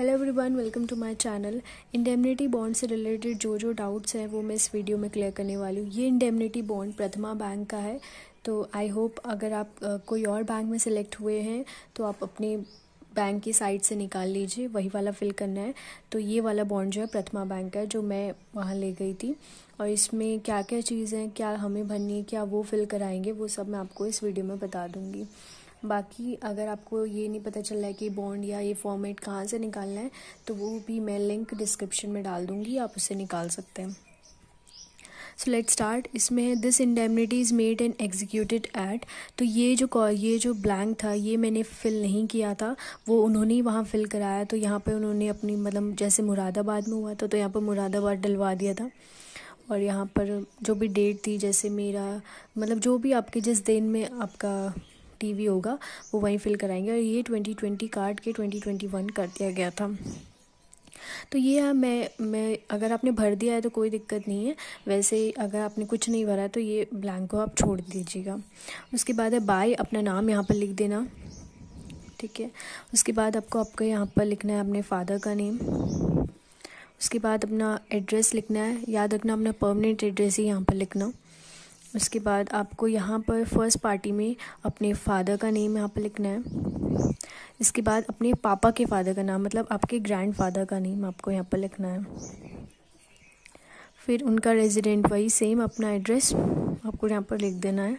hello everyone welcome to my channel indemnity bond से related जो जो डाउट्स हैं वो मैं इस वीडियो में क्लियर करने वाली हूँ ये इंडेमनिटी बॉन्ड प्रथमा बैंक का है तो आई होप अगर आप कोई और बैंक में सिलेक्ट हुए हैं तो आप अपने बैंक की साइट से निकाल लीजिए वही वाला फिल करना है तो ये वाला बॉन्ड जो है प्रथमा बैंक का है जो मैं वहाँ ले गई थी और इसमें क्या क्या चीज़ें क्या हमें भरनी है क्या वो फिल कराएंगे वो सब मैं आपको इस वीडियो में बता दूँगी बाकी अगर आपको ये नहीं पता चल रहा है कि बॉन्ड या ये फॉर्मेट कहाँ से निकालना है तो वो भी मैं लिंक डिस्क्रिप्शन में डाल दूँगी आप उसे निकाल सकते हैं सो लेट स्टार्ट इसमें this indemnity is made and executed at तो ये जो ये जो ब्लैंक था ये मैंने फिल नहीं किया था वो उन्होंने ही वहाँ फिल कराया तो यहाँ पे उन्होंने अपनी मतलब जैसे मुरादाबाद में हुआ था तो यहाँ पर मुरादाबाद डलवा दिया था और यहाँ पर जो भी डेट थी जैसे मेरा मतलब जो भी आपके जिस दिन में आपका ही होगा वो वहीं फिल कराएंगे और ये 2020 कार्ड के 2021 कर दिया गया था तो ये है मैं मैं अगर आपने भर दिया है तो कोई दिक्कत नहीं है वैसे ही अगर आपने कुछ नहीं भरा है तो ये ब्लैंक को आप छोड़ दीजिएगा उसके बाद है बाय अपना नाम यहाँ पर लिख देना ठीक है उसके बाद आपको आपको यहाँ पर लिखना है अपने फादर का नेम उसके बाद अपना एड्रेस लिखना है याद रखना अपना परमानेंट एड्रेस ही यहाँ पर लिखना उसके बाद आपको यहाँ पर फर्स्ट पार्टी में अपने फादर का नेम यहाँ पर लिखना है इसके बाद अपने पापा के फादर का नाम मतलब आपके ग्रैंड फादर का नेम आपको यहाँ पर लिखना है फिर उनका रेजिडेंट वही सेम अपना एड्रेस आपको यहाँ पर लिख देना है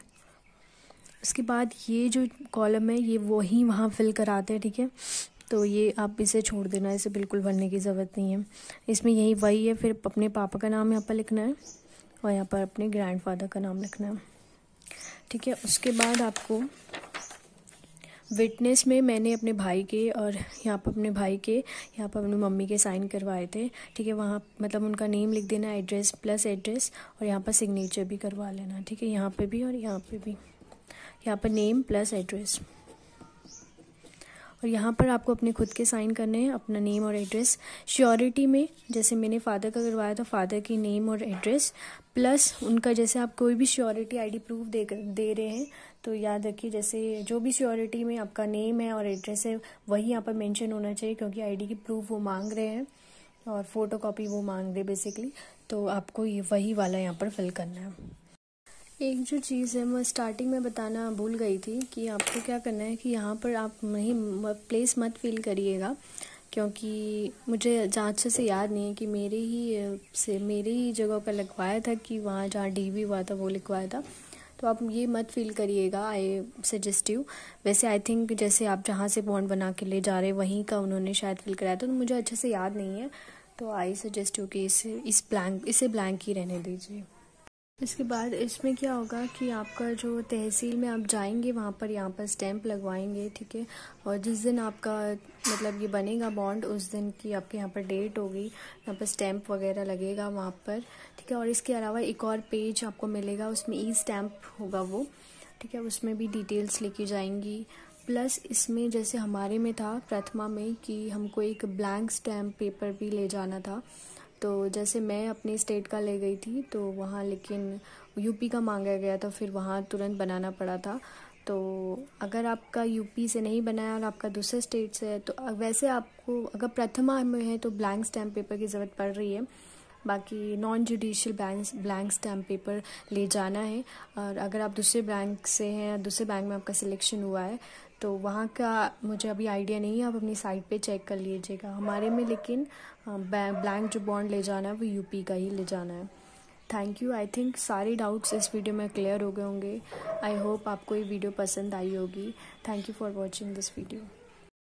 उसके बाद ये जो कॉलम है ये वही वहाँ फिल कराते हैं ठीक है तो ये आप इसे छोड़ देना इसे बिल्कुल भरने की ज़रूरत नहीं है इसमें यही वही है फिर अपने पापा का नाम यहाँ पर लिखना है और यहाँ पर अपने ग्रैंडफादर का नाम लिखना है ठीक है उसके बाद आपको विटनेस में मैंने अपने भाई के और यहाँ पर अपने भाई के यहाँ पर अपनी मम्मी के साइन करवाए थे ठीक है वहाँ मतलब उनका नेम लिख देना एड्रेस प्लस एड्रेस और यहाँ पर सिग्नेचर भी करवा लेना ठीक है यहाँ पे भी और यहाँ पे भी यहाँ पर नेम प्लस एड्रेस और यहाँ पर आपको अपने खुद के साइन करने हैं अपना नेम और एड्रेस श्योरिटी में जैसे मैंने फादर का करवाया था फादर की नेम और एड्रेस प्लस उनका जैसे आप कोई भी श्योरिटी आईडी प्रूफ दे दे रहे हैं तो याद रखिए जैसे जो भी श्योरिटी में आपका नेम है और एड्रेस है वही यहाँ पर मैंशन होना चाहिए क्योंकि आई की प्रूफ वो मांग रहे हैं और फ़ोटो वो मांग रहे बेसिकली तो आपको ये वही वाला यहाँ पर फिल करना है एक जो चीज़ है मैं स्टार्टिंग में बताना भूल गई थी कि आपको क्या करना है कि यहाँ पर आप नहीं प्लेस मत फील करिएगा क्योंकि मुझे जहाँ अच्छे से याद नहीं है कि मेरे ही से मेरे ही जगह पर लगवाया था कि वहाँ जहाँ डी हुआ था वो लिखवाया था तो आप ये मत फील करिएगा आई सजेस्ट यू वैसे आई थिंक जैसे आप जहाँ से बॉन्ड बना के ले जा रहे वहीं का उन्होंने शायद फील कराया था तो मुझे अच्छे से याद नहीं है तो आई सजेस्ट यू कि इसे इस ब्लैंक इसे ब्लैंक ही रहने दीजिए इसके बाद इसमें क्या होगा कि आपका जो तहसील में आप जाएंगे वहाँ पर यहाँ पर स्टैंप लगवाएंगे ठीक है और जिस दिन आपका मतलब ये बनेगा बॉन्ड उस दिन की आपके यहाँ पर डेट होगी यहाँ पर स्टैंप वगैरह लगेगा वहाँ पर ठीक है और इसके अलावा एक और पेज आपको मिलेगा उसमें ई स्टैम्प होगा वो ठीक है उसमें भी डिटेल्स लिखी जाएंगी प्लस इसमें जैसे हमारे में था प्रथमा में कि हमको एक ब्लैंक स्टैम्प पेपर भी ले जाना था तो जैसे मैं अपने स्टेट का ले गई थी तो वहाँ लेकिन यूपी का मांगा गया था फिर वहाँ तुरंत बनाना पड़ा था तो अगर आपका यूपी से नहीं बनाया और आपका दूसरे स्टेट से है तो वैसे आपको अगर प्रथमा में है तो ब्लैंक स्टैम्प पेपर की ज़रूरत पड़ रही है बाकी non judicial bank blank stamp paper ले जाना है और अगर आप दूसरे बैंक से हैं दूसरे बैंक में आपका सिलेक्शन हुआ है तो वहाँ का मुझे अभी आइडिया नहीं है आप अपनी साइट पे चेक कर लीजिएगा हमारे में लेकिन ब्लैंक जो बॉन्ड ले जाना है वो यूपी का ही ले जाना है थैंक यू आई थिंक सारे डाउट्स इस वीडियो में क्लियर हो गए होंगे आई होप आपको ये वीडियो पसंद आई होगी thank you for watching this video